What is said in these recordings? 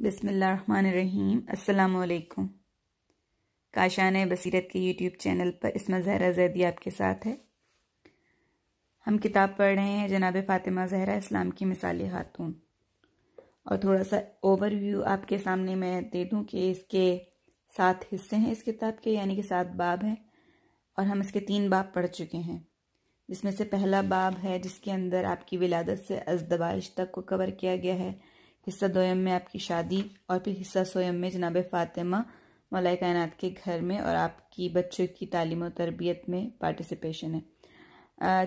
बसमीम अल्लाम काशान बसीरत के यूट्यूब चैनल पर इसमें जहरा जैदी आपके साथ है हम किताब पढ़ रहे हैं जनाब फ़ातिमा जहरा इस्लाम की मिसाल खातून और थोड़ा सा ओवरव्यू आपके सामने मैं दे दूं कि इसके सात हिस्से हैं इस किताब के यानी कि सात बाब हैं और हम इसके तीन बाब पढ़ चुके हैं जिसमें से पहला बाब है जिसके अंदर आपकी विलादत से अजदबाइश तक को कवर किया गया है हिस्सा दोयम में आपकी शादी और फिर हिस्सा सोयम में जनाब फातिमा मलाई कायनात के घर में और आपकी बच्चों की तालीम और तरबियत में पार्टिसिपेशन है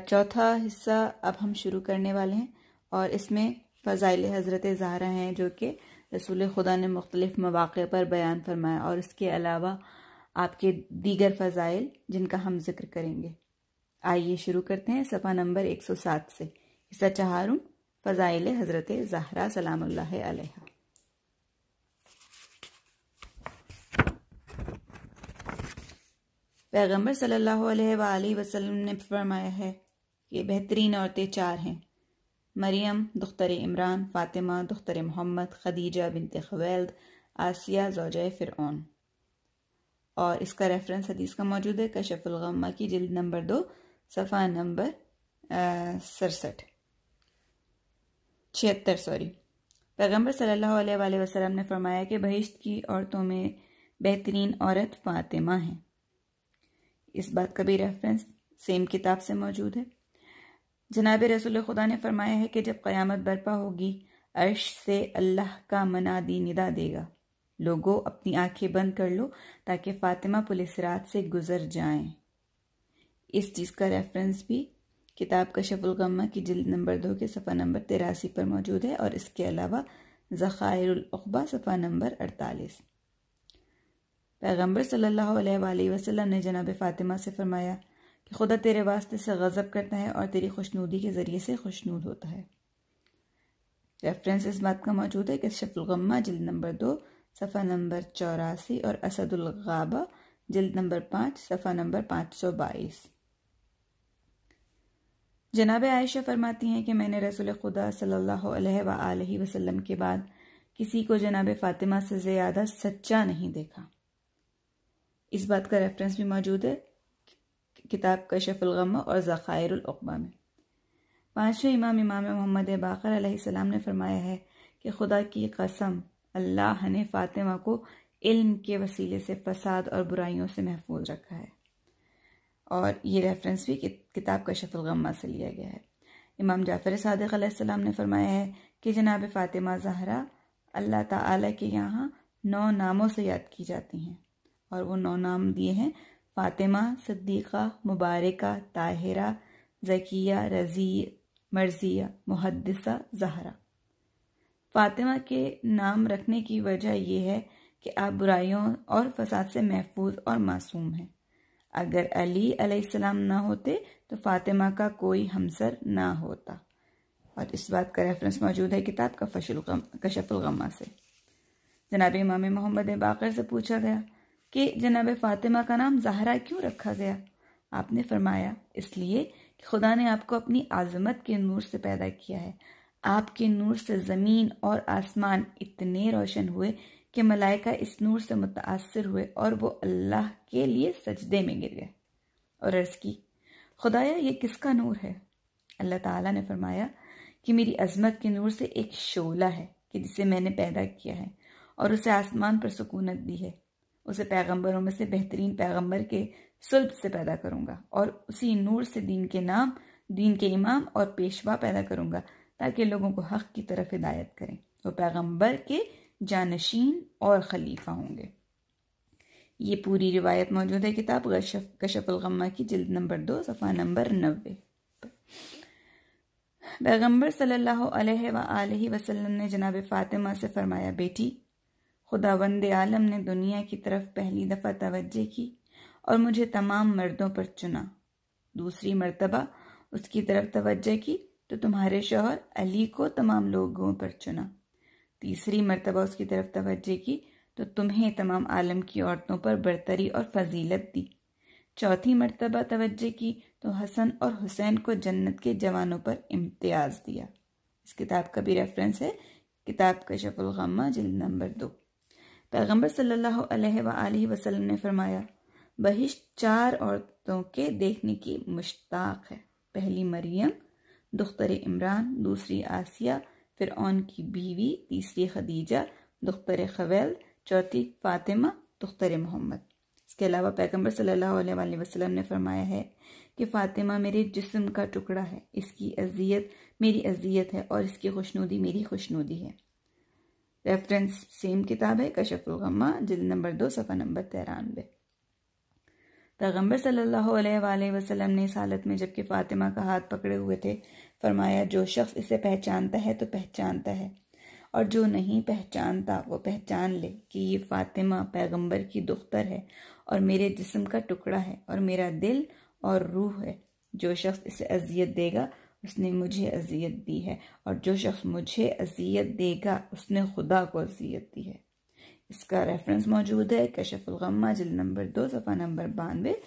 चौथा हिस्सा अब हम शुरू करने वाले हैं और इसमें फ़ज़ाइल हज़रत जहरा हैं जो कि रसूल खुदा ने मुख्तलिफ़ मौाक़े पर बयान फरमाया और इसके अलावा आपके दीगर फ़ज़ाइल जिनका हम जिक्र करेंगे आइए शुरू करते हैं सफ़ा नंबर एक सौ सात से हिस्सा चाहूँ फ़ज़ाइल हज़रत ज़हरा सलाम पैगम्बर सल्ला वसलम ने फरमाया है कि बेहतरीन औरतें चार हैं मरियम दुख्तर इमरान फ़ातिमा दुख्तर मोहम्मद खदीजा बिनत खवैल्द आसिया जोज फिर और इसका रेफरेंस हदीस का मौजूद है कशफ़ुलगम्मा की जल्द नंबर दो सफ़ा नंबर सड़सठ छिहत्तर सॉरी पैगम्बर सल्ला वसलम ने फरमाया कि बहिश्त की औरतों में बेहतरीन औरत फातिमा है इस बात का भी रेफरेंस सेम किताब से मौजूद है जनाब रसूल खुदा ने फरमाया है कि जब क़यामत बर्पा होगी अर्श से अल्लाह का मनादी निदा देगा लोगों अपनी आंखें बंद कर लो ताकि फ़ातिमा पुलिस रात से गुजर जाएं। इस चीज़ का रेफरेंस भी किताब का गम्मा की जल्द नंबर दो के सफ़ा नंबर तिरासी पर मौजूद है और इसके अलावा ज़ख़ायरबा सफ़ा नंबर अड़तालीस पैगम्बर सल्लल्लाहु अलैहि वसल्लम ने जनाब फ़ातिमा से फरमाया कि खुदा तेरे वास्ते से गज़ब करता है और तेरी खुशनूदी के ज़रिए से खुशनूद होता है रेफरेंस इस बात का मौजूद है कि शफुलगम्मा जल्द नंबर दो सफ़ा नंबर चौरासी और असदुलगाबा जल्द नंबर पाँच सफ़ा नंबर पाँच सौ बाईस जनाब आयशा फरमाती हैं कि मैंने रसूल खुदा सल्लल्लाहु अलैहि वसल्लम के बाद किसी को जनाब फातिमा से ज़्यादा सच्चा नहीं देखा इस बात का रेफरेंस भी मौजूद है किताब कशफुलगमा और ज़ख़ायरकबा में पांचवें इमाम इमाम मोहम्मद बाकर सलाम ने फरमाया है कि खुदा की कसम अल्लाह ने फातिमा को इल्म के वसीले से फसाद और बुराइयों से महफूज रखा है और ये रेफरेंस भी किताब का शफुलगम्मा से लिया गया है इमाम जाफ़र सदक ने फरमाया है कि जनाब फ़ातिमा जहरा अल्लाह ताला के यहाँ नौ नामों से याद की जाती हैं और वो नौ नाम दिए हैं फ़ातिमा सद्दीक़ा मुबारका ताहिरा जकिया रज़ी मर्ज़िया मुहदसा जहरा फ़ातिमा के नाम रखने की वजह यह है कि आप बुराइयों और फसाद से महफूज और मासूम हैं अगर अली अलैहिस्सलाम ना होते तो फातिमा का कोई हमसर ना होता और इस बात का रेफरेंस मौजूद है किताब का फशल कशफुलगमा से जनाब इमाम मोहम्मद बाकर से पूछा गया कि जनाब फातिमा का नाम जहरा क्यों रखा गया आपने फरमाया इसलिए कि खुदा ने आपको अपनी आज़मत के नूर से पैदा किया है आपके नूर से ज़मीन और आसमान इतने रोशन हुए कि मलाइका इस नूर से मुतासर हुए और वो अल्लाह के लिए सजदे में गिर गए और अर्ज़ की खुदाया ये किसका नूर है अल्लाह ताला ने फरमाया कि मेरी अजमत के नूर से एक शोला है कि जिसे मैंने पैदा किया है और उसे आसमान पर सुकूनत दी है उसे पैगंबरों में से बेहतरीन पैगंबर के सुल्ब से पैदा करूंगा और उसी नूर से दीन के नाम दीन के इमाम और पेशवा पैदा करूंगा ताकि लोगों को हक की तरफ हिदायत करें वो पैगंबर के जानशीन और खलीफा होंगे ये पूरी रिवायत मौजूद है किताब गशफ कशफ की जल्द नंबर दो सफ़ा नंबर नबे पैगम्बर सल्लल्लाहु वसलम ने जनाब फातिमा से फरमाया बेटी खुदा वंद आलम ने दुनिया की तरफ पहली दफ़ा तोज्जह की और मुझे तमाम मर्दों पर चुना दूसरी मरतबा उसकी तरफ तवज्जो की तो तुम्हारे शोहर अली को तमाम लोगों पर चुना तीसरी मरतबा उसकी तरफ तवज्जे की तो तुम्हें तमाम आलम की औरतों पर बरतरी और फजीलत दी चौथी मरतबा तवज्जे की तो हसन और हुसैन को जन्नत के जवानों पर इम्तियाज़ दिया इस किताब का भी रेफरेंस है किताब का शफुलगामा जिल नंबर दो पैगम्बर सल्ला वसलम ने फरमाया बहिश चार औरतों के देखने की मुश्ताक है पहली मरियम दुख्तर इमरान दूसरी आसिया फिर की बीवी तीसरी खदीजा दुख्तर खवैल चौथी फातिमा दुख्तर मोहम्मद इसके अलावा पैगम्बर सल्ला वसलम ने फरमाया है कि फ़ातिमा मेरे जिस्म का टुकड़ा है इसकी अजियत मेरी अजियत है और इसकी खुशनुदी मेरी खुशनुदी है रेफरेंस सेम किताब है कशफुलगम्मा जिल नंबर दो सफ़ा नंबर तिरानवे पैगम्बर सल्ला वसलम ने इस हालत में जबकि फ़ातिमा का हाथ पकड़े हुए थे फरमाया जो शख्स इसे पहचानता है तो पहचानता है और जो नहीं पहचानता वो पहचान ले कि ये फातिमा पैगंबर की दुख्तर है और मेरे जिस्म का टुकड़ा है और मेरा दिल और रूह है जो शख्स इसे अजियत देगा उसने मुझे अजियत दी है और जो शख्स मुझे अजियत देगा उसने खुदा को अजियत दी है इसका रेफरेंस मौजूद है कशफुलगम्मा जल नंबर दो सफ़ा नंबर बानवे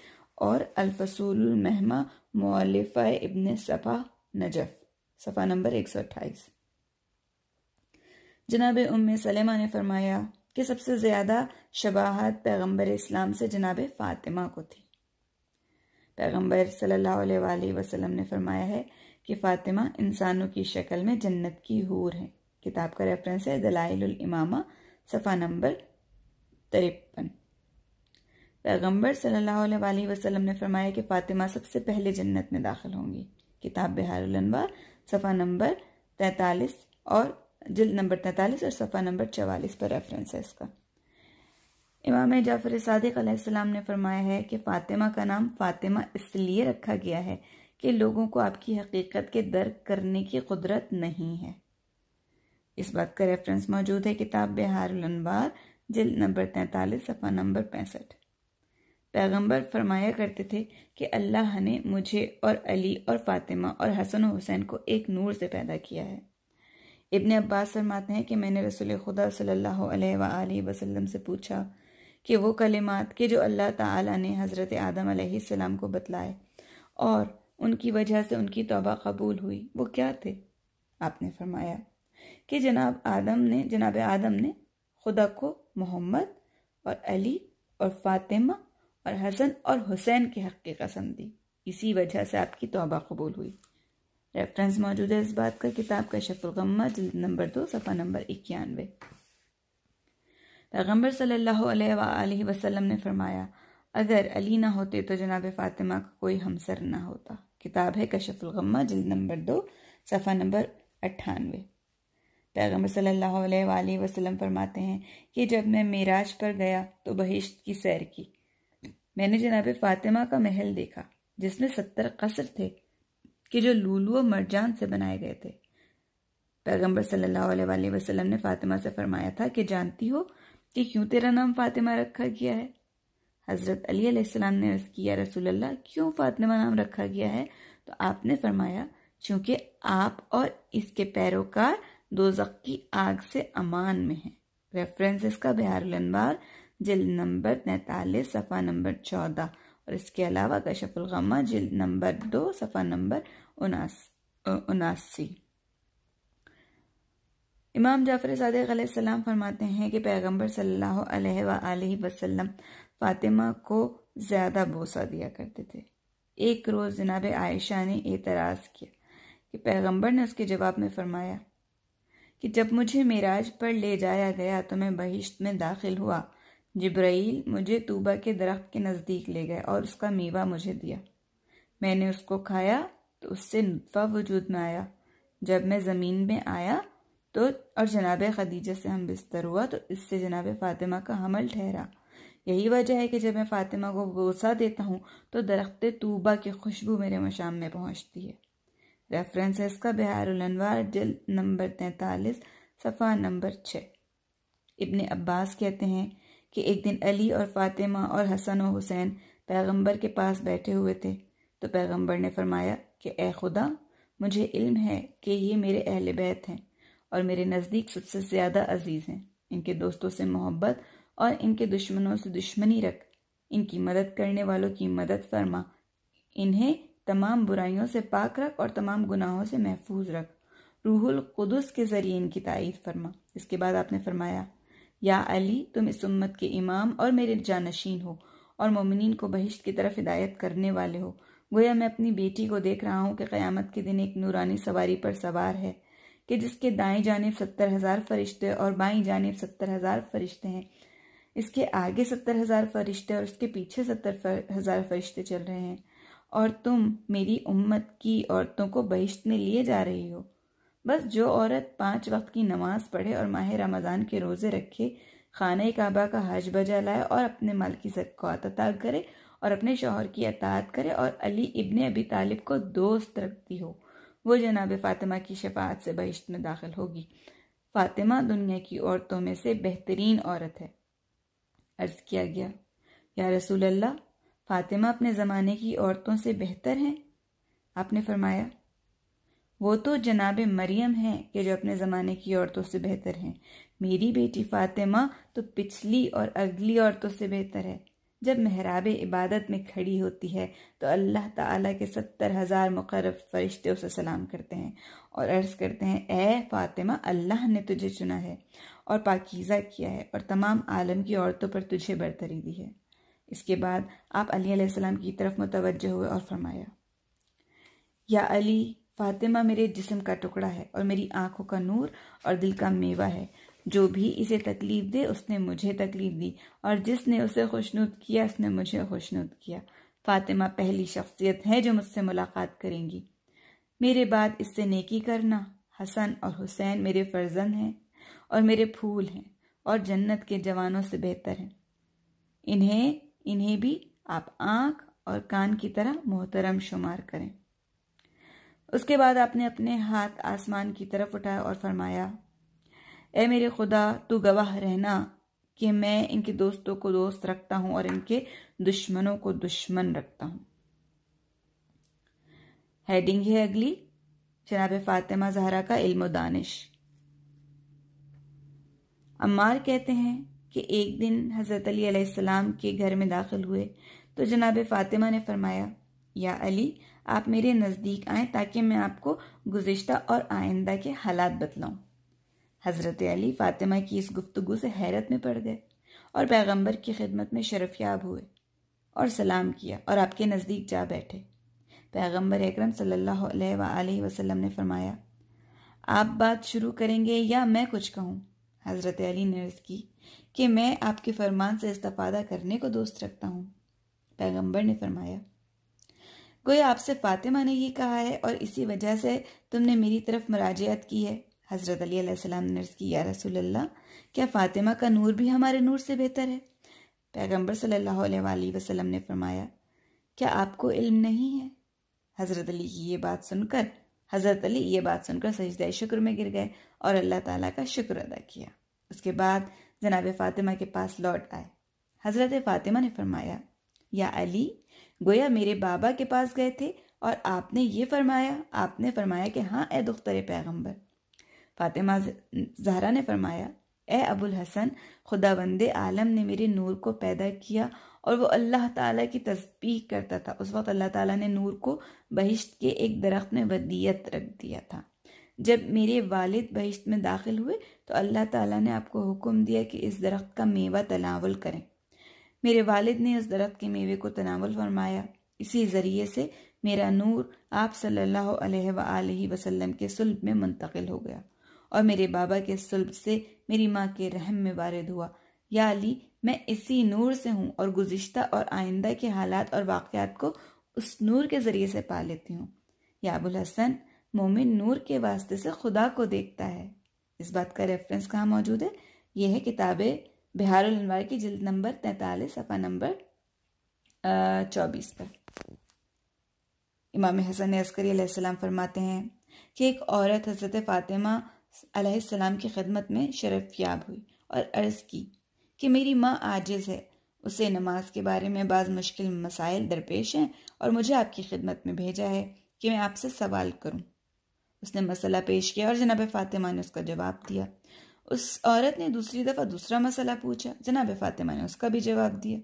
और अलफसूल महमा मौलफ़ा इबन सफ़ा नजफ सफ़ा नंबर एक सौ अट्ठाईस जनाब उम सलेमा ने फरमाया कि सबसे ज़्यादा शबाहत पैगम्बर इस्लाम से जनाब फ़ातिमा को थी पैगम्बर सल्लल्लाहु वसल्लम ने फरमाया है कि फ़ातिमा इंसानों की शक्ल में जन्नत की हूर है किताब का रेफरेंस है दलाइल इमामा सफ़ा नंबर तिरपन पैगम्बर सल्ला वसलम ने फरमाया कि फ़ातिमा सबसे पहले जन्नत में दाखिल होंगी किताब बिहार अनवार सफ़ा नंबर तैंतालीस और जिल नंबर तैंतालीस और सफ़ा नंबर चवालीस पर रेफरेंस है इसका इमाम जाफर सदक ने फरमाया है कि फ़ातिमा का नाम फ़ातिमा इसलिए रखा गया है कि लोगों को आपकी हकीकत के दर करने की कुदरत नहीं है इस बात का रेफरेंस मौजूद है किताब बिहार अनवार जिल्द नंबर तैंतालीस सफ़ा नंबर पैंसठ पैगंबर फरमाया करते थे कि अल्लाह ने मुझे और अली और फातिमा और हसन हुसैन को एक नूर से पैदा किया है इब्ने अब्बास फरमाते हैं कि मैंने रसूल खुदा सल्लल्लाहु अलैहि वसल्लम से पूछा कि वो कलिमात के जो अल्लाह ताला ने हज़रत आदम सलाम को बतलाए और उनकी वजह से उनकी तोबा कबूल हुई वो क्या थे आपने फरमाया कि जनाब आदम ने जनाब आदम ने खुदा को मोहम्मद और अली और फातिमा और हसन और हुसैन के हक की कसम दी इसी वजह से आपकी तोबा कबूल हुई रेफरेंस मौजूद है इस बात का किताब का शफुल जल्द नंबर दो सफ़ा नंबर इक्यानवे पैगम्बर सल्ला वसलम ने फरमाया अगर अली ना होते तो जनाब फातिमा का कोई हमसर ना होता किताब है कशफुलगम्मा जल्द नंबर दो सफ़ा नंबर अट्ठानवे पैगम्बर सल्ला वसलम फरमाते हैं कि जब मैं मेराज पर गया तो बहिश्त की सैर की मैंने जनाब फातिमा का महल देखा जिसमें सत्तर कसर थे कि जो लूलू और मरजान से बनाए गए थे पैगम्बर सल्लल्लाहु वसल्लम ने फातिमा से फरमाया था कि जानती हो कि क्यों तेरा नाम फातिमा रखा गया है हजरत अली अलैहिस्सलाम ने अर्ज किया रसूलल्लाह क्यों फातिमा नाम रखा गया है तो आपने फरमाया चूंकि आप और इसके पैरोकार दो की आग से अमान में हैं रेफरेंस इसका बिहार लनबार जिल्द नंबर तैतालीस सफ़ा नंबर चौदह और इसके अलावा गमा जिल्द नंबर दो सफ़ा नंबर उनासी इमाम जाफ़र सदक सलाम फरमाते हैं कि पैगम्बर सल्ह वसलम फ़ातिमा को ज़्यादा बोसा दिया करते थे एक रोज़ जनाब आयशा ने एतराज़ किया कि पैगम्बर ने उसके जवाब में फरमाया कि जब मुझे मेराज पर ले जाया गया तो मैं बहिश्त में दाखिल हुआ जिब्राइल मुझे तूबा के दरख्त के नज़दीक ले गए और उसका मेवा मुझे दिया मैंने उसको खाया तो उससे नुतफा वजूद में आया जब मैं ज़मीन में आया तो और जनाब खदीजा से हम बिस्तर हुआ तो इससे जनाब फ़ातिमा का हमल ठहरा यही वजह है कि जब मैं फ़ातिमा को गोसा देता हूँ तो दरख्त तूबा की खुशबू मेरे मशाम में पहुँचती है रेफरेंस है इसका बिहारवार जल नंबर तैंतालीस सफ़ा नंबर छः इब्ने अब्बास कहते हैं कि एक दिन अली और फातिमा और हसन और हुसैन पैगंबर के पास बैठे हुए थे तो पैगंबर ने फरमाया कि ए खुदा मुझे इल्म है कि ये मेरे अहल बैत हैं और मेरे नज़दीक सबसे ज़्यादा अजीज़ हैं इनके दोस्तों से मोहब्बत और इनके दुश्मनों से दुश्मनी रख इनकी मदद करने वालों की मदद फरमा इन्हें तमाम बुराइयों से पाक रख और तमाम गुनाहों से महफूज रख रूहुल कुदस के ज़रिए इनकी तारीफ फरमा इसके बाद आपने फरमाया या अली तुम इस उम्मत के इमाम और मेरे जानशीन हो और मोमिन को बहिश्त की तरफ हिदायत करने वाले हो गोया मैं अपनी बेटी को देख रहा हूँ कि क़यामत के दिन एक नूरानी सवारी पर सवार है कि जिसके दाएं जानब सत्तर हज़ार फरिश्ते और बाई जानब सत्तर हज़ार फरिश्ते हैं इसके आगे सत्तर हज़ार फरिश्ते और उसके पीछे सत्तर हज़ार फरिश्ते चल रहे हैं और तुम मेरी उम्मत की औरतों को बहिश्त में लिए जा रही हो बस जो औरत पांच वक्त की नमाज पढ़े और माह रमज़ान के रोज़े रखे खाना काबा का हज बजा लाए और अपने माल की जक़ात अता करे और अपने शोहर की अतात करे और अली इबन अबी तालिब को दोस्त रखती हो वो जनाब फ़ातिमा की शफात से बहिश्त में दाखिल होगी फ़ातिमा दुनिया की औरतों में से बेहतरीन औरत है अर्ज़ किया गया या रसूल अल्लाह फ़ातिमा अपने ज़माने की औरतों से बेहतर हैं आपने फरमाया वो तो जनाब मरियम हैं कि जो अपने ज़माने की औरतों से बेहतर हैं मेरी बेटी फातिमा तो पिछली और अगली औरतों से बेहतर है जब महराब इबादत में खड़ी होती है तो अल्लाह ताला के सत्तर हज़ार मुकर्रब फरिश्ते उसे सलाम करते हैं और अर्ज़ करते हैं ए फातिमा अल्लाह ने तुझे चुना है और पाकिज़ा किया है और तमाम आलम की औरतों पर तुझे बरतरी दी है इसके बाद आप अली सलाम की तरफ मुतवज हुए और फरमाया या अली फातिमा मेरे जिस्म का टुकड़ा है और मेरी आंखों का नूर और दिल का मेवा है जो भी इसे तकलीफ दे उसने मुझे तकलीफ दी और जिसने उसे खुशनुद किया उसने मुझे खुशनुद किया फातिमा पहली शख्सियत है जो मुझसे मुलाकात करेंगी मेरे बाद इससे नेकी करना हसन और हुसैन मेरे फर्जंद हैं और मेरे फूल हैं और जन्नत के जवानों से बेहतर हैं इन्हें इन्हें भी आप आंख और कान की तरह मोहतरम शुमार करें उसके बाद आपने अपने हाथ आसमान की तरफ उठाया और फरमाया ए मेरे खुदा तू गवाह रहना कि मैं इनके दोस्तों को दोस्त रखता हूं और इनके दुश्मनों को दुश्मन रखता हूं हेडिंग है अगली जनाब फातिमा जहरा का इल्म दानिश अम्मार कहते हैं कि एक दिन हज़रत अली के घर में दाखिल हुए तो जनाब फातिमा ने फरमाया या अली आप मेरे नज़दीक आए ताकि मैं आपको गुज्त और आइंदा के हालात बतलाऊँ हज़रत अली फ़ातिमा की इस गुफ्तु से हैरत में पड़ गए और पैगंबर की खिदमत में शरफयाब हुए और सलाम किया और आपके नज़दीक जा बैठे पैगंबर अक्रम सल्लल्लाहु वसल्लम ने फरमाया आप बात शुरू करेंगे या मैं कुछ कहूँ हज़रत अली ने अर्ज़ की कि मैं आपके फरमान से इस्तफ़ादा करने को दोस्त रखता हूँ पैगंबर ने फरमाया कोई आपसे फ़ातिमा ने ये कहा है और इसी वजह से तुमने मेरी तरफ मराजियात की है हज़रत अली सलाम ने अर्ज़ की या रसोल्ला क्या फ़ातिमा का नूर भी हमारे नूर से बेहतर है पैगम्बर सल्लल्लाहु अलैहि वसल्लम ने फरमाया क्या आपको इल्म नहीं है हज़रत अली की ये बात सुनकर हज़रत अली ये बात सुनकर सजदा शुक्र में गिर गए और अल्लाह ताला का शुक्र अदा किया उसके बाद जनाब फ़ातिमा के पास लौट आए हज़रत फ़ातिमा ने फरमाया या अली गोया मेरे बाबा के पास गए थे और आपने ये फरमाया आपने फरमाया कि हाँ ए दुख्तर पैगम्बर फातिमा जहरा ने फरमाया ए अबुल हसन खुदा बंदे आलम ने मेरे नूर को पैदा किया और वो अल्लाह ताला की तस्बीह करता था उस वक्त अल्लाह ताला ने नूर को बहिश्त के एक दरख्त में वदियत रख दिया था जब मेरे वालिद बहिश्त में दाखिल हुए तो अल्लाह ताला ने आपको हुक्म दिया कि इस दरख्त का मेवा तनावल करें मेरे वालिद ने इस दरख्त के मेवे को तनावल फरमाया इसी ज़रिए से मेरा नूर आप सल्लल्लाहु अलैहि वसल्लम के सुल्ब में मुंतकिल हो गया और मेरे बाबा के सुल्ब से मेरी माँ के रहम में वारद हुआ या अली मैं इसी नूर से हूँ और गुज्त और आइंदा के हालात और वाक़ात को उस नूर के ज़रिए से पा लेती हूँ या अबुल हसन मोमिन नूर के वास्ते से खुदा को देखता है इस बात का रेफरेंस कहाँ मौजूद है यह है किताब बिहार हलवार की जिल्द नंबर तैतालीस सफ़ा नंबर चौबीस पर इमाम हसन अस्करी आसमाम फरमाते हैं कि एक औरत हज़रत फ़ातिमा सलाम की खदमत में शरफ याब हुई और अर्ज़ की कि मेरी माँ आजिज़ है उसे नमाज के बारे में बाज़ मुश्किल मसाइल दरपेश हैं और मुझे आपकी खिदमत में भेजा है कि मैं आपसे सवाल करूं उसने मसला पेश किया और जनाब फ़ातिमा ने उसका जवाब दिया उस औरत ने दूसरी दफ़ा दूसरा मसला पूछा जनाब फातिमा ने उसका भी जवाब दिया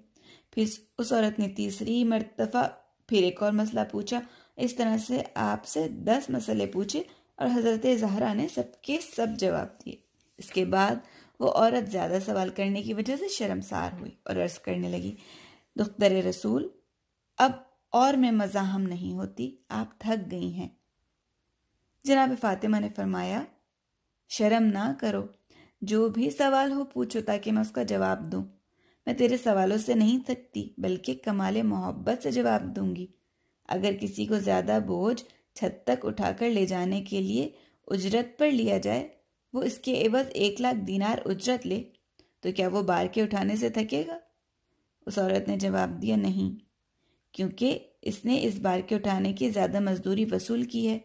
फिर उस औरत ने तीसरी मरतफ़ा फिर एक और मसला पूछा इस तरह से आपसे दस मसले पूछे और हज़रत जहरा ने सबके सब, सब जवाब दिए इसके बाद वो औरत ज़्यादा सवाल करने की वजह से शर्मसार हुई और अर्ज़ करने लगी दुख्तर रसूल अब और में मज़ाहम नहीं होती आप थक गई हैं जनाब फातिमा ने फरमाया शर्म ना करो जो भी सवाल हो पूछो ताकि मैं उसका जवाब दूँ मैं तेरे सवालों से नहीं थकती बल्कि कमाल मोहब्बत से जवाब दूंगी अगर किसी को ज़्यादा बोझ छत तक उठाकर ले जाने के लिए उजरत पर लिया जाए वो इसके एवज एक लाख दीनार उजरत ले तो क्या वो बार के उठाने से थकेगा उस औरत ने जवाब दिया नहीं क्योंकि इसने इस बार के उठाने की ज़्यादा मजदूरी वसूल की है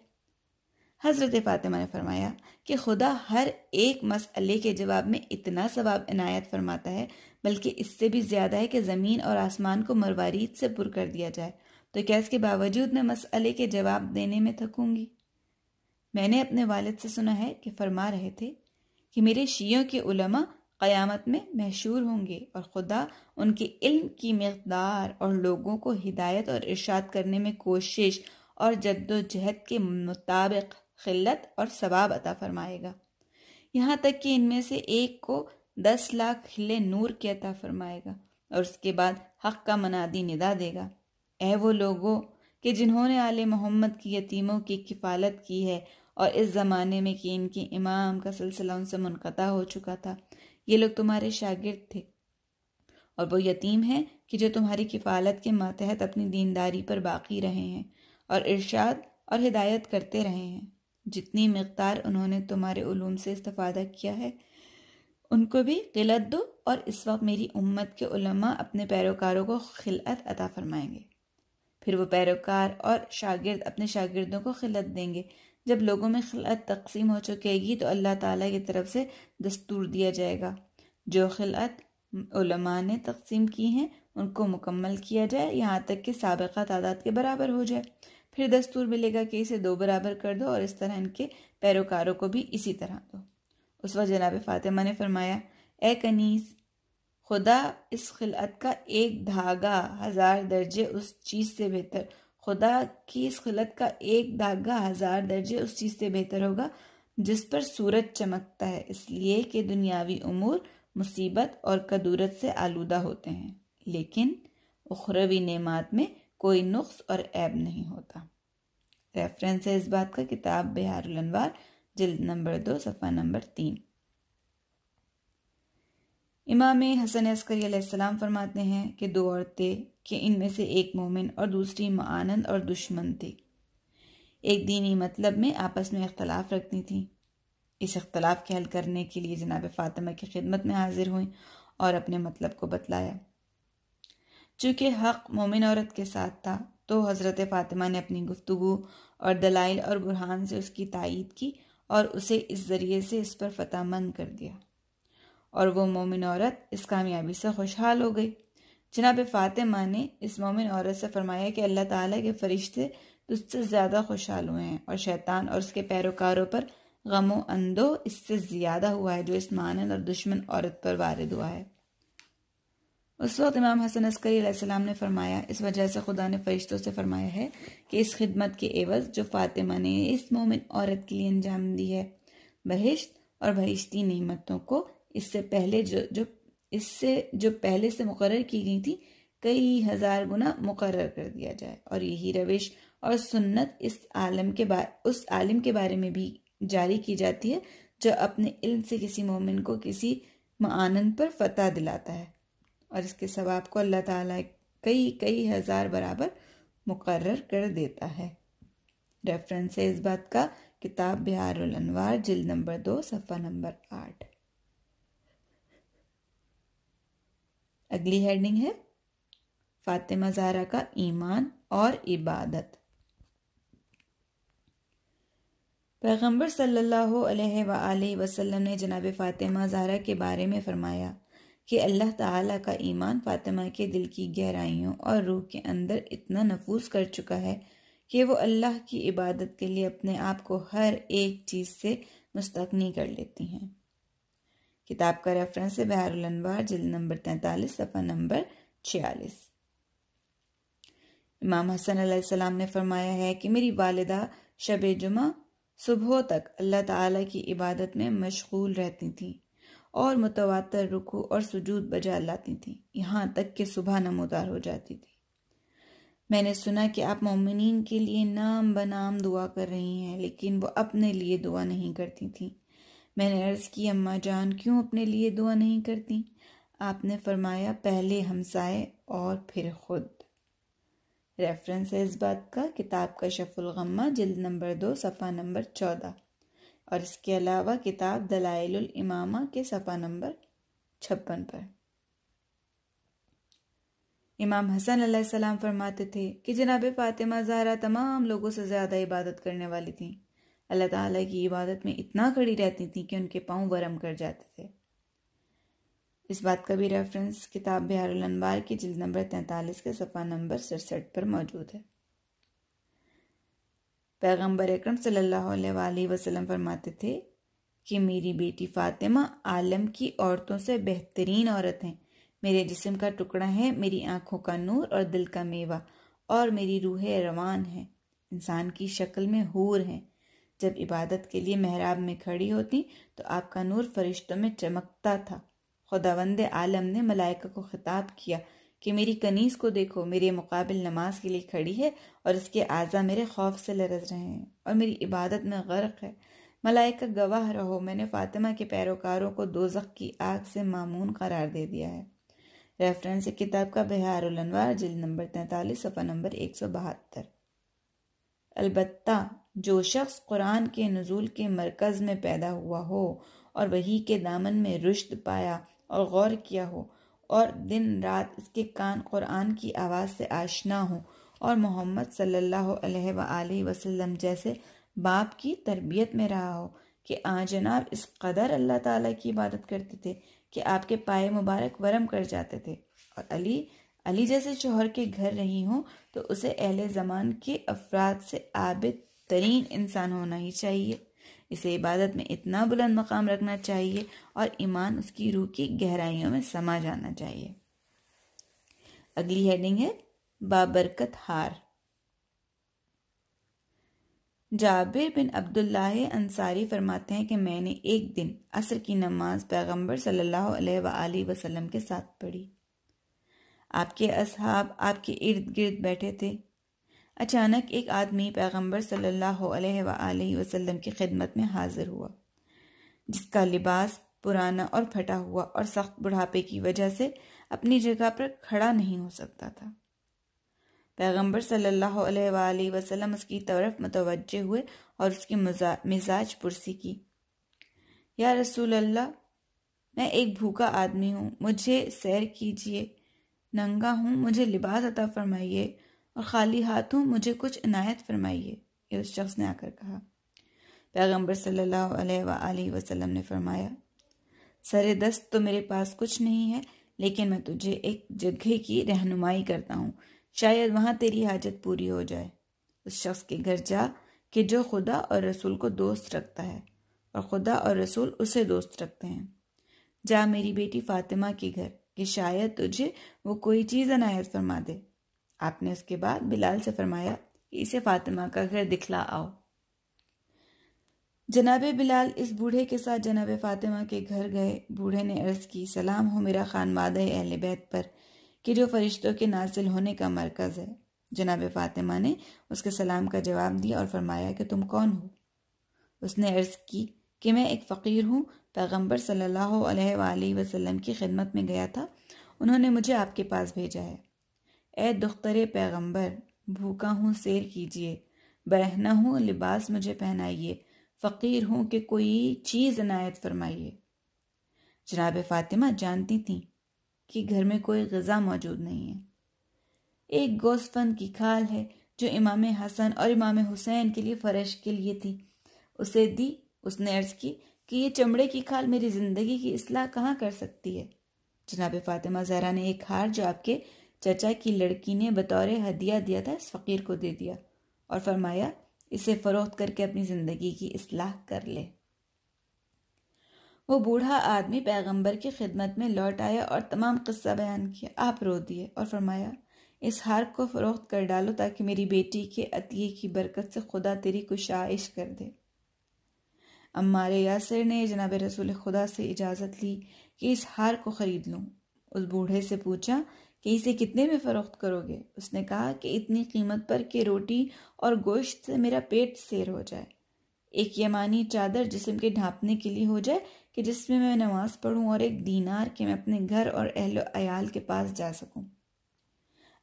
हज़रत फ़ातिमा ने फरमाया कि खुदा हर एक मसले के जवाब में इतना सवाब इनायत फरमाता है बल्कि इससे भी ज़्यादा है कि ज़मीन और आसमान को मरवारीद से पुर कर दिया जाए तो क्या इसके बावजूद मैं मसले के जवाब देने में थकूंगी मैंने अपने वालिद से सुना है कि फरमा रहे थे कि मेरे शीयों के उलमा क़यामत में मशहूर होंगे और खुदा उनके इल्म की मकदार और लोगों को हिदायत और इर्शाद करने में कोशिश और जद्दोजहद के मुताबिक खिल्लत और सवाब अता फरमाएगा यहाँ तक कि इनमें से एक को दस लाख खिले नूर के अता फरमाएगा और उसके बाद हक का मनादी निदा देगा ऐ वो लोगों के जिन्होंने आल मोहम्मद की यतीमों की किफ़ालत की है और इस ज़माने में कि इनके इमाम का सिलसिला उनसे मुनक़ा हो चुका था ये लोग तुम्हारे शागिर्द थे और वो यतीम हैं कि जो तुम्हारी किफ़ालत के मातहत अपनी दीनदारी पर बाकी रहे हैं और इरशाद और हिदायत करते रहे हैं जितनी मकदार उन्होंने तुम्हारे ूम से इस्तफ़ादा किया है उनको भी किलत दो और इस वक्त मेरी उम्मत के उलमा अपने पैरोकारों को खिलत अदा फरमाएंगे फिर वो पैरोकार और शागिर्द अपने शागिर्दों को खिलत देंगे जब लोगों में खिलत तकसीम हो चुकेगी तो अल्लाह ताला की तरफ से दस्तूर दिया जाएगा जो खिलत उलमा ने तकसीम की हैं उनको मुकम्मल किया जाए यहाँ तक कि सबका तादाद के बराबर हो जाए फिर दस्तूर मिलेगा कि इसे दो बराबर कर दो और इस तरह इनके पैरोकारों को भी इसी तरह दो उस वक्त जनाब फातिमा ने फरमाया ए कनीस खुदा इस खिलत का एक धागा हज़ार दर्जे उस चीज़ से बेहतर खुदा की इस खिलत का एक धागा हज़ार दर्जे उस चीज़ से बेहतर होगा जिस पर सूरज चमकता है इसलिए कि दुनियावी उमूर मुसीबत और कदूरत से आलूदा होते हैं लेकिन उखरवी नेमात में कोई नुक्स और ऐब नहीं होता रेफरेंस है इस बात का किताब बिहार जिल्द नंबर दो सफ़ा नंबर तीन इमाम हसन अस्करी सलाम फरमाते हैं कि दो औरतें कि इनमें से एक मोमिन और दूसरी मानंद और दुश्मन थी एक दीनी मतलब में आपस में अख्तलाफ रखती थी इस अख्तलाफ के हल करने के लिए जनाब फातिमा की खिदमत में हाजिर हुई और अपने मतलब को बतलाया चूँकि हक मोमिन औरत के साथ था तो हज़रत फ़ातिमा ने अपनी गुफ्तु और दलाइल और बुरहान से उसकी तइद की और उसे इस ज़रिए से इस पर मंद कर दिया और वो मोमिन औरत इस कामयाबी से खुशहाल हो गई जनाब फ़ातिमा ने इस मोमिन औरत से फरमाया कि अल्लाह ताला के फरिश्ते तुझसे ज़्यादा खुशहाल हुए हैं और शैतान और उसके पैरोकारों पर गमो अंदो इससे ज़्यादा हुआ है जो इस मानन और दुश्मन औरत पर वारद हुआ है उस वक्त इमाम हसन अस्करीम ने फरमाया इस वजह से खुदा ने फरिश्तों से फरमाया है कि इस खिदमत के एवज़ जो फातिमा ने इस मोमिन औरत के लिए अंजाम दी है बहिश्त और बहिश्ती नमतों को इससे पहले जो जो इससे जो पहले से मुकर की गई थी कई हज़ार गुना मुकर कर दिया जाए और यही रविश और सुन्नत इस आलम के बारे उस आलम के बारे में भी जारी की जाती है जो अपने इल्म से किसी मोमिन को किसी मानन पर फतह दिलाता है और इसके सवाब को अल्लाह ताला कई कई हज़ार बराबर मुकर कर देता है रेफरेंस है इस बात का किताब बिहार अनवार जिल नंबर दो सफ़ा नंबर आठ अगली हेडिंग है फातिमा जारा का ईमान और इबादत पैगंबर सल्लल्लाहु अलैहि वसल्लम ने जनाब फातिमा जहरा के बारे में फरमाया कि अल्लाह ताला का ईमान फातिमा के दिल की गहराइयों और रूह के अंदर इतना नफूस कर चुका है कि वो अल्लाह की इबादत के लिए अपने आप को हर एक चीज़ से मुस्तकनी कर लेती हैं किताब का रेफरेंस है बहारुलनवार जिल नंबर तैंतालीस सफ़ा नंबर छियालीस इमाम हसन सलाम ने फरमाया है कि मेरी वालदा शब जुमा सुबह तक अल्लाह ताला की इबादत में मशगूल रहती थी और मुतवातर रुकू और सुजूद बजा लाती थी यहाँ तक कि सुबह नमोदार हो जाती थी मैंने सुना कि आप ममिन के लिए नाम बनाम दुआ कर रही हैं लेकिन वो अपने लिए दुआ नहीं करती थीं मैंने अर्ज़ की अम्मा जान क्यों अपने लिए दुआ नहीं करती आपने फरमाया पहले हमसाए और फिर खुद रेफरेंस है इस बात का किताब का शफुल गम्मा जिल्द नंबर दो सफ़ा नंबर चौदह और इसके अलावा किताब दलाइल इमामा के सफा नंबर छप्पन पर इमाम हसन अलैहिस्सलाम फरमाते थे कि जनाब फातिमा जहरा तमाम लोगों से ज़्यादा इबादत करने वाली थी अल्लाह ताला की इबादत में इतना खड़ी रहती थी कि उनके पाँव वरम कर जाते थे इस बात का भी रेफरेंस किताब बिहार अनवार की जिल्द नंबर तैंतालीस के सफ़ा नंबर सड़सठ पर मौजूद है पैगम्बर अक्रम सल्लल्लाहु वसलम फरमाते थे कि मेरी बेटी फ़ातिमा आलम की औरतों से बेहतरीन औरत हैं मेरे जिस्म का टुकड़ा है मेरी आँखों का नूर और दिल का मेवा और मेरी रूह रवान है इंसान की शक्ल में हूर है जब इबादत के लिए महराब में खड़ी होती तो आपका नूर फरिश्तों में चमकता था खुदावंद आलम ने मलाइका को खिताब किया कि मेरी कनीस को देखो मेरे मुकाबिल नमाज के लिए खड़ी है और इसके आज़ा मेरे खौफ से लरज रहे हैं और मेरी इबादत में गर्क है मलाइका गवाह रहो मैंने फ़ातिमा के पैरोकारों को दोजख की आग से मामून करार दे दिया है रेफरेंस किताब का बिहार जिल नंबर तैंतालीस सफ़ा नंबर एक सौ बहत्तर अलबत् जो शख्स कुरान के नज़ुल के मरकज़ में पैदा हुआ हो और वही के दामन में रुश्त पाया और गौर किया हो और दिन रात इसके कान कुरान की आवाज़ से आशना हो और मोहम्मद सल्लल्लाहु अलैहि वसल्लम जैसे बाप की तरबियत में रहा हो कि आ जनाब इस कदर अल्लाह ताला की इबादत करते थे कि आपके पाए मुबारक वरम कर जाते थे और अली अली जैसे शोहर के घर रही हों तो उसे अहले ज़मान के अफराद से आबिद तरीन इंसान होना ही चाहिए इसे इबादत में इतना बुलंद मकाम रखना चाहिए और ईमान उसकी रूह की गहराइयों में समा जाना चाहिए अगली हेडिंग है बाबरकत हार जाबिर बिन अब्दुल्लाह अंसारी फरमाते हैं कि मैंने एक दिन असर की नमाज पैगंबर सल्लल्लाहु अलैहि वसल्लम के साथ पढ़ी आपके असहाब आपके इर्द गिर्द बैठे थे अचानक एक आदमी पैगंबर सल्लल्लाहु अलैहि वसल्लम की खिदमत में हाजिर हुआ जिसका लिबास पुराना और फटा हुआ और सख्त बुढ़ापे की वजह से अपनी जगह पर खड़ा नहीं हो सकता था पैगम्बर सल्ला वसलम उसकी तरफ मतवज हुए और उसकी मिजाज पुरसी की या रसूल अल्लाह मैं एक भूखा आदमी हूँ मुझे सैर कीजिए नंगा हूँ मुझे लिबास अता फरमाइए और खाली हाथ हूँ मुझे कुछ इनायत फरमाइए ये उस शख्स ने आकर कहा पैगम्बर सल्ला वसलम ने फरमाया सर दस्त तो मेरे पास कुछ नहीं है लेकिन मैं तुझे एक जगह की रहनुमाई करता हूँ शायद वहाँ तेरी हाजत पूरी हो जाए उस शख्स के घर जा कि जो खुदा और रसूल को दोस्त रखता है और खुदा और रसूल उसे दोस्त रखते हैं जा मेरी बेटी फातिमा के घर कि शायद तुझे वो कोई चीज़ अनायत फरमा दे आपने उसके बाद बिलाल से फरमाया इसे फातिमा का घर दिखला आओ जनाब बिलाल इस बूढ़े के साथ जनाब फातिमा के घर गए बूढ़े ने अर्ज़ की सलाम हो मेरा खान वाद अहल बैत पर कि जो फरिश्तों के नाजिल होने का मरकज़ है जनाब फातिमा ने उसके सलाम का जवाब दिया और फरमाया कि तुम कौन हो उसने अर्ज़ की कि मैं एक फ़कीर हूँ पैगम्बर सल्ला वसलम की खिदमत में गया था उन्होंने मुझे आपके पास भेजा है ए दुख्तर पैगम्बर भूखा हूँ सैर कीजिए बरहना हूँ लिबास मुझे पहनाइए फ़कीर हूँ कि कोई चीज़ इनायत फरमाइए जनाब फातिमा जानती थीं कि घर में कोई गज़ा मौजूद नहीं है एक गोस्फन की खाल है जो इमाम हसन और इमाम हुसैन के लिए फरश के लिए थी उसे दी उसने अर्ज की कि ये चमड़े की खाल मेरी ज़िंदगी की असलाह कहाँ कर सकती है जनाब फातिमा जहरा ने एक हार जो आपके चचा की लड़की ने बतौर हदिया दिया था इस फ़कीर को दे दिया और फरमाया इसे फ़रोख्त करके अपनी ज़िंदगी की असलाह कर ले वो बूढ़ा आदमी पैगंबर की खिदमत में लौट आया और तमाम किस्सा बयान किया आप रो दिए और फरमाया इस हार को फ़रोख्त कर डालो ताकि मेरी बेटी के अतिये की बरकत से खुदा तेरी कुशाइश कर दे अम्मार यासर ने जनाब रसूल खुदा से इजाज़त ली कि इस हार को ख़रीद लूँ उस बूढ़े से पूछा कि इसे कितने में फ़रोख्त करोगे उसने कहा कि इतनी कीमत पर कि रोटी और गोश्त से मेरा पेट सेर हो जाए एक यमानी चादर जिसम के ढांपने के लिए हो जाए कि जिसमें मैं नमाज़ पढ़ूं और एक दीनार के मैं अपने घर और अहल अयाल के पास जा सकूं।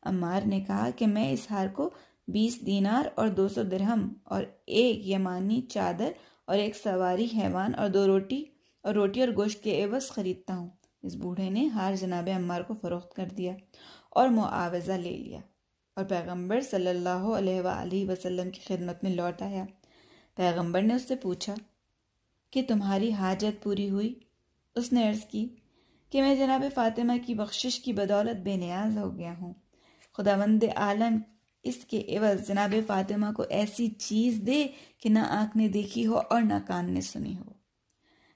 अम्मार ने कहा कि मैं इस हार को बीस दीनार और दो सौ दरहम और एक यमानी चादर और एक सवारी हैवान और दो रोटी और रोटी और गोश्त के एवज ख़रीदता हूँ इस बूढ़े ने हार जनाब अम्मार को फ़रोख्त कर दिया और मुआवजा ले लिया और पैगम्बर सल्ला वसलम की खिदमत में लौट आया पैगम्बर ने उससे पूछा कि तुम्हारी हाजत पूरी हुई उसने अर्ज़ की कि मैं जनाब फ़ातिमा की बख्शिश की बदौलत बेनियाज हो गया हूँ खुदावंद आलम इसके एवज जनाब फ़ातिमा को ऐसी चीज़ दे कि ना आँख ने देखी हो और ना कान ने सुनी हो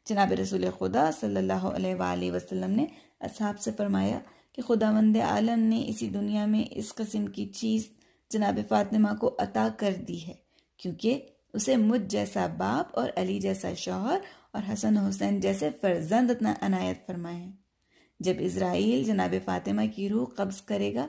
जनाब रसूल खुदा सल्लल्लाहु अलैहि वसल्लम ने असहाब से फरमाया कि खुदावंद आलम ने इसी दुनिया में इस कस्म की चीज़ जनाब फ़ातिमा को अता कर दी है क्योंकि उसे मुझ जैसा बाप और अली जैसा शौहर और हसन हुसैन जैसे फर्जंद अपना अनायत फरमाए जब इसराइल जनाब फातिमा की रूह कब्ज़ करेगा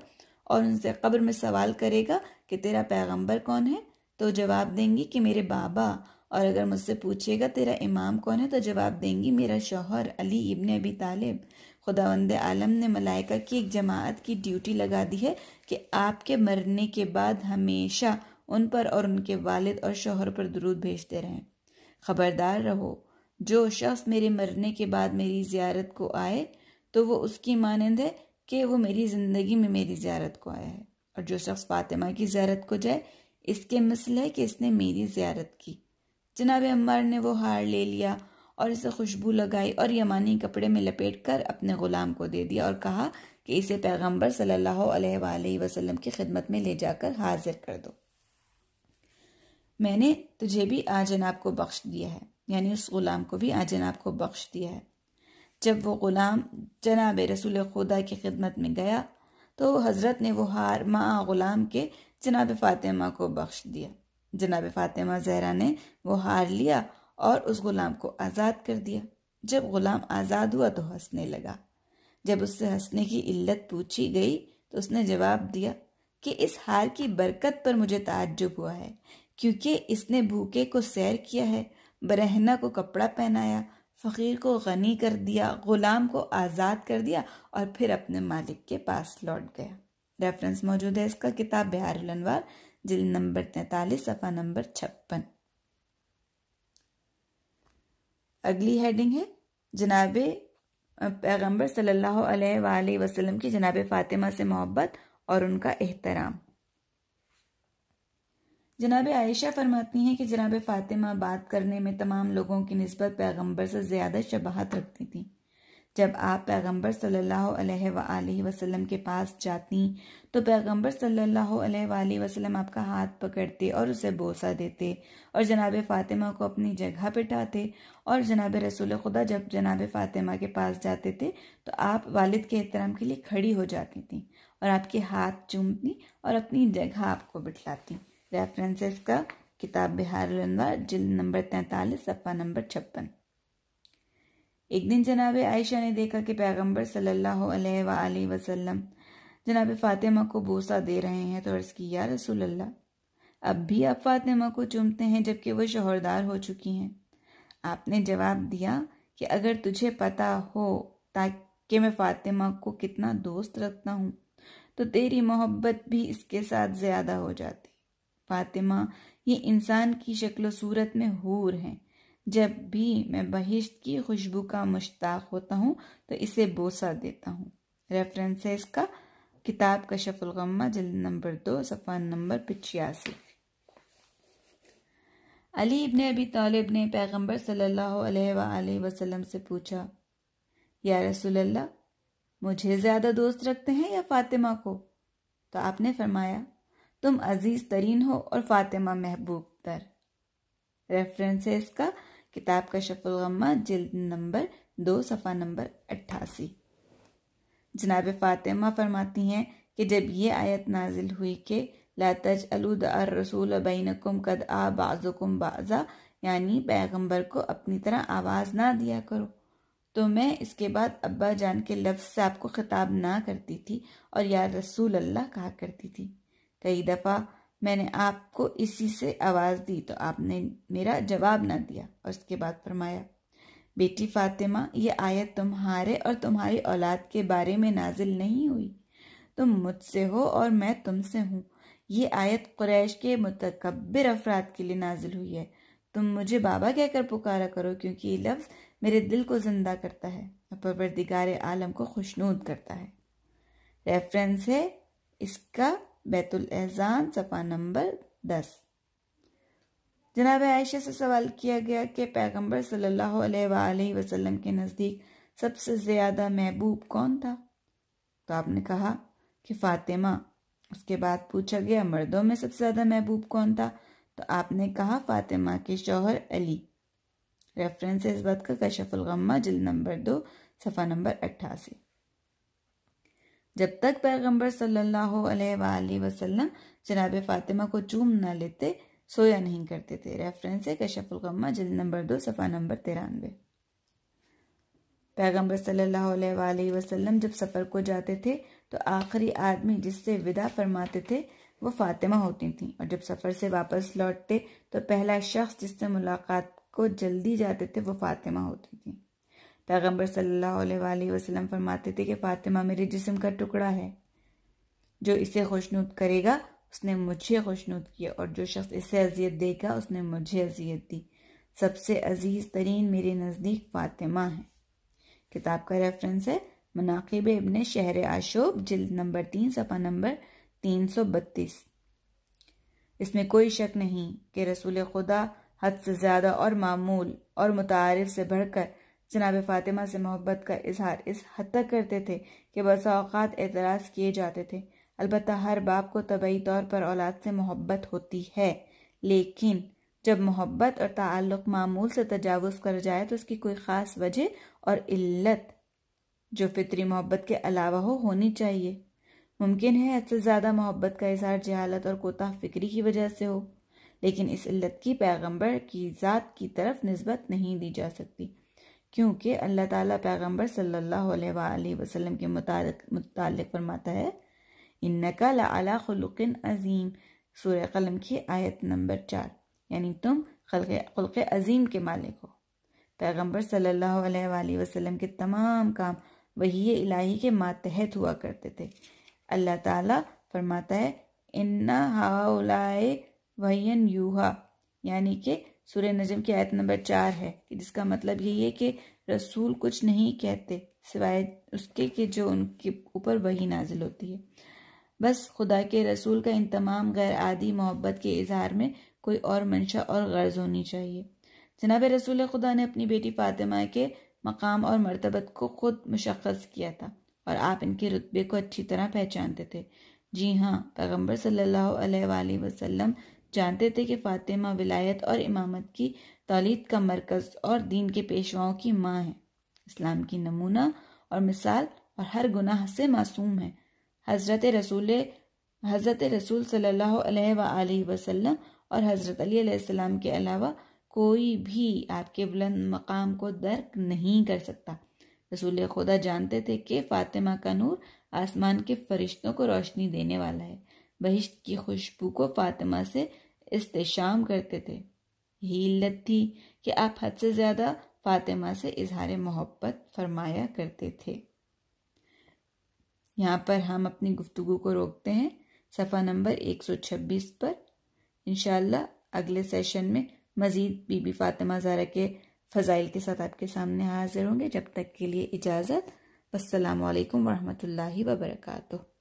और उनसे कब्र में सवाल करेगा कि तेरा पैगंबर कौन है तो जवाब देंगी कि मेरे बाबा और अगर मुझसे पूछेगा तेरा इमाम कौन है तो जवाब देंगी मेरा शौहर अली इबन अबी तालिब खुदावंद आलम ने मलाइका की एक जमात की ड्यूटी लगा दी है कि आपके मरने के बाद हमेशा उन पर और उनके वालिद और शोहर पर दरूद भेजते रहें खबरदार रहो जो शख्स मेरे मरने के बाद मेरी ज़्यारत को आए तो वो उसकी मानंद है कि वो मेरी ज़िंदगी में मेरी ज़्यारत को आया है और जो शख्स फातिमा की ज़्यारत को जाए इसके मसल है कि इसने मेरी ज़्यारत की जनाब अम्मार ने वो हार ले लिया और इसे खुशबू लगाई और यमानी कपड़े में लपेट कर अपने ग़ुलाम को दे दिया और कहा कि इसे पैगम्बर सल्ला अलैहि की खिदमत में ले जाकर हाजिर कर दो मैंने तुझे भी आज जनाब को बख्श दिया है यानी उस ग़ुलाम को भी आज जनाब को बख्श दिया है जब वो ग़ुलाम जनाब रसूल खुदा की खिदमत में गया तो हज़रत ने वो हार माँ ग़ुलाम के जनाब फ़ातिमा को बख्श दिया जनाब फ़ातिमा जहरा ने वो हार लिया और उस ग़ुलाम को आज़ाद कर दिया जब ग़ुलाम आज़ाद हुआ तो हंसने लगा जब उससे हंसने की इल्लत पूछी गई तो उसने जवाब दिया कि इस हार की बरकत पर मुझे ताज्जुब हुआ है क्योंकि इसने भूखे को सैर किया है बरहना को कपड़ा पहनाया फ़कीर को गनी कर दिया ग़ुलाम को आज़ाद कर दिया और फिर अपने मालिक के पास लौट गया रेफरेंस मौजूद है इसका किताब बिहार लनवार जिल नंबर तैंतालीस सफ़ा नंबर छप्पन अगली हेडिंग है जनाब पैगम्बर सल्ला वसलम की जनाब फ़ातिमा से मोहब्बत और उनका एहतराम जनाब आयशा फरमाती हैं कि जनाब फ़ातिमा बात करने में तमाम लोगों की नस्बत पैगम्बर से ज़्यादा शबाहत रखती थी जब आप पैगम्बर सल्लल्लाहु अलैहि वसल्लम के पास जाती तो पैगम्बर सल्लल्लाहु अलैहि वसल्लम आपका हाथ पकड़ते और उसे बोसा देते और जनाब फ़ातिमा को अपनी जगह बिठाते और जनाब रसूल खुदा जब जनाब फ़ातिमा के पास जाते थे तो आप वालिद के एहतराम के लिए खड़ी हो जाती थी और आपके हाथ चूमती और अपनी जगह आपको बिठलाती रेफरेंसेस का किताब बिहार लंदा जिल नंबर तैंतालीस सफ़ा नंबर छप्पन एक दिन जनाब आयशा ने देखा कि पैगंबर सल्लल्लाहु अलैहि वसल्लम जनाब फातिमा को बोसा दे रहे हैं तो अर्ज़ की या रसूल अल्लाह अब भी आप फातिमा को चुमते हैं जबकि वो शोहरदार हो चुकी हैं आपने जवाब दिया कि अगर तुझे पता हो ताकि मैं फातिमा को कितना दोस्त रखता हूँ तो तेरी मोहब्बत भी इसके साथ ज़्यादा हो जाती फातिमा ये इंसान की शक्ल सूरत में हूर हैं जब भी मैं बहिश्त की खुशबू का मुश्ताक होता हूँ तो इसे बोसा देता हूँ रेफरेंस है इसका किताब का जल्द नंबर दो सफ़ा नंबर पचासी अली इबन अबी तालिब ने पैगंबर सल्लल्लाहु अलैहि वसल्लम से पूछा या रसूल मुझे ज़्यादा दोस्त रखते हैं या फातिमा को तो आपने फरमाया तुम अजीज तरीन हो और फातिमा महबूब तर रेफरेंस है इसका किताब का शफुल जिल्द नंबर दो सफ़ा नंबर अट्ठासी जनाब फातिमा फरमाती हैं कि जब ये आयत नाजिल हुई कि लातज अर रसूल बैनकुम कद आ बाजुकुम बाजा यानी पैगंबर को अपनी तरह आवाज़ ना दिया करो तो मैं इसके बाद अब्बा जान के लफ्ज़ से आपको ख़िताब ना करती थी और या रसूल अल्लाह कहा करती थी कई दफ़ा मैंने आपको इसी से आवाज़ दी तो आपने मेरा जवाब ना दिया और उसके बाद फरमाया बेटी फातिमा ये आयत तुम्हारे और तुम्हारी औलाद के बारे में नाजिल नहीं हुई तुम मुझसे हो और मैं तुमसे हूँ ये आयत कुरैश के मतकबर अफराद के लिए नाजिल हुई है तुम मुझे बाबा कहकर पुकारा करो क्योंकि ये लफ्ज़ मेरे दिल को जिंदा करता है और परवरदिगार आलम को खुशनूद करता है रेफरेंस है इसका बैतुल एजान सफ़ा नंबर दस जनाब आयशा से सवाल किया गया कि पैगम्बर सल्लल्लाहु अलैहि वसल्लम के नज़दीक सबसे ज़्यादा महबूब कौन था तो आपने कहा कि फातिमा उसके बाद पूछा गया मर्दों में सबसे ज़्यादा महबूब कौन था तो आपने कहा फातिमा के शौहर अली रेफरेंस है इस बात का गम्मा जल नंबर दो सफ़ा नंबर अट्ठासी जब तक पैगंबर सल्लल्लाहु अलैहि वसल्लम जनाब फातिमा को चूम न लेते सोया नहीं करते थे रेफरेंस है कशफुलगम्मा जल्द नंबर दो सफ़ा नंबर तिरानवे पैगंबर सल्लल्लाहु अलैहि वसल्लम जब सफ़र को जाते थे तो आखिरी आदमी जिससे विदा फरमाते थे वो फातिमा होती थी और जब सफ़र से वापस लौटते तो पहला शख्स जिससे मुलाकात को जल्दी जाते थे वो फातिमा होती थी पैगम्बर सल्लल्लाहु वसलम फरमाते थे कि फातिमा मेरे जिसम का टुकड़ा है जो इसे खुशनूद करेगा उसने मुझे खुशनूद किया और जो शख्स इसे अजियत देगा उसने मुझे अजियत दी सबसे अजीज तरीन मेरे नज़दीक फातिमा है किताब का रेफरेंस है मनाकब इबन शहर आशोब जिल्द नंबर तीन सफा नंबर तीन सौ बत्तीस इसमें कोई शक नहीं कि रसूल खुदा हद से ज़्यादा और मामूल और मुतारफ से बढ़कर जनाब फातिमा से मोहब्बत का इजहार इस हद तक करते थे कि बस अवत एतराज़ किए जाते थे अलबत् हर बाप को तबी तौर पर औलाद से मोहब्बत होती है लेकिन जब मोहब्बत और ताल्लुक मामूल से तजावज़ कर जाए तो उसकी कोई ख़ास वजह और इल्लत जो फितरी मोहब्बत के अलावा हो होनी चाहिए मुमकिन है हद से ज़्यादा मोहब्बत का इजहार जहालत और कोता फिक्री की वजह से हो लेकिन इस इल्लत की पैगंबर की ज़ात की तरफ नस्बत नहीं दी जा सकती क्योंकि अल्लाह ताला पैगंबर सल्लल्लाहु अलैहि वसल्लम के मुतालिक फरमाता है इन्नका अला खलुकिन अजीम सूर कलम की आयत नंबर चार यानी तुम खल्क अजीम के मालिक हो पैगंबर सल्लल्लाहु अलैहि वसल्लम के तमाम काम वही इलाही के मातहत हुआ करते थे अल्लाह ताला फरमाता है इन्ना हाउलाए वहीन यूहा यानी कि सूर्य नजम की आयत नंबर चार है कि जिसका मतलब यही है कि रसूल कुछ नहीं कहते सिवाय उसके कि जो उनके ऊपर वही नाजिल होती है बस खुदा के रसूल का इन तमाम गैर आदि मोहब्बत के इजहार में कोई और मंशा और गर्ज होनी चाहिए जनाब रसूल खुदा ने अपनी बेटी फातिमा के मकाम और मरतबत को खुद मुशक्स किया था और आप इनके रुतबे को अच्छी तरह पहचानते थे जी हाँ पैगम्बर सल्ला अलैहि जानते थे कि फातिमा विलायत और इमामत की तालीद का मरकज़ और दीन के पेशवाओं की माँ है इस्लाम की नमूना और मिसाल और हर गुनाह से मासूम है हज़रत रसूल हज़रत रसूल सल्लल्लाहु अलैहि वसल्लम और हज़रत अली के अलावा कोई भी आपके बुलंद मकाम को दर्क नहीं कर सकता रसूल खुदा जानते थे कि फ़ातिमा का नूर आसमान के फरिश्तों को रोशनी देने वाला है बहिश्त की खुशबू को फातिमा से इस्तेशाम करते थे यही इल्लत थी कि आप हद से ज़्यादा फातिमा से इजहार मोहब्बत फरमाया करते थे यहाँ पर हम अपनी गुफ्तु को रोकते हैं सफ़ा नंबर 126 पर इन अगले सेशन में मज़ीद बीबी फ़ातिमा ज़ारा के फ़ज़ाइल के साथ आपके सामने हाजिर होंगे जब तक के लिए इजाज़त असलकम वरहमल वर्का